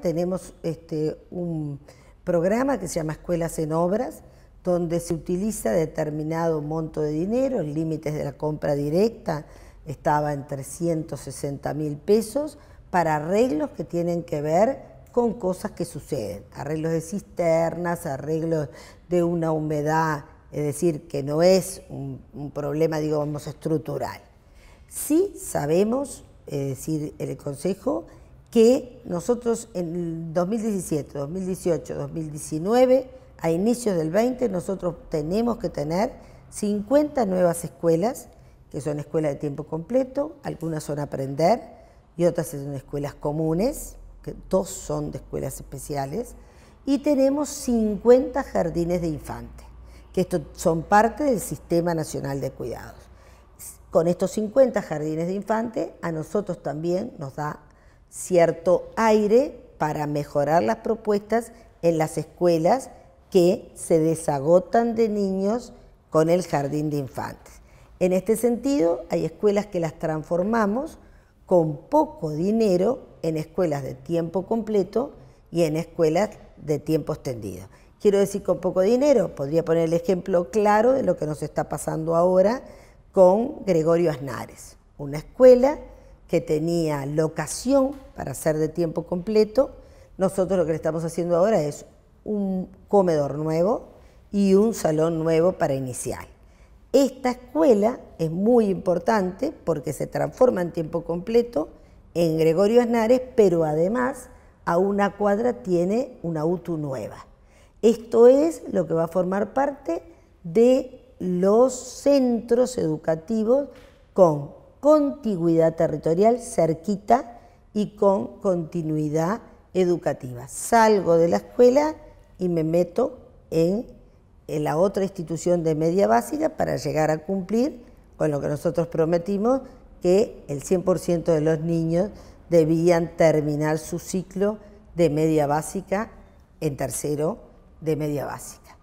tenemos este, un programa que se llama Escuelas en Obras, donde se utiliza determinado monto de dinero, el límite de la compra directa estaba en 360 mil pesos, para arreglos que tienen que ver con cosas que suceden, arreglos de cisternas, arreglos de una humedad, es decir, que no es un, un problema, digamos, estructural. Sí sabemos, es decir, el Consejo que nosotros en 2017, 2018, 2019, a inicios del 20, nosotros tenemos que tener 50 nuevas escuelas, que son escuelas de tiempo completo, algunas son aprender y otras son escuelas comunes, que dos son de escuelas especiales, y tenemos 50 jardines de infantes, que son parte del Sistema Nacional de Cuidados. Con estos 50 jardines de infantes, a nosotros también nos da cierto aire para mejorar las propuestas en las escuelas que se desagotan de niños con el jardín de infantes. En este sentido, hay escuelas que las transformamos con poco dinero en escuelas de tiempo completo y en escuelas de tiempo extendido. Quiero decir con poco dinero, podría poner el ejemplo claro de lo que nos está pasando ahora con Gregorio Aznares, una escuela que tenía locación para ser de tiempo completo. Nosotros lo que le estamos haciendo ahora es un comedor nuevo y un salón nuevo para iniciar. Esta escuela es muy importante porque se transforma en tiempo completo en Gregorio Aznares, pero además a una cuadra tiene una UTU nueva. Esto es lo que va a formar parte de los centros educativos con contigüidad territorial cerquita y con continuidad educativa. Salgo de la escuela y me meto en, en la otra institución de media básica para llegar a cumplir con lo que nosotros prometimos, que el 100% de los niños debían terminar su ciclo de media básica en tercero de media básica.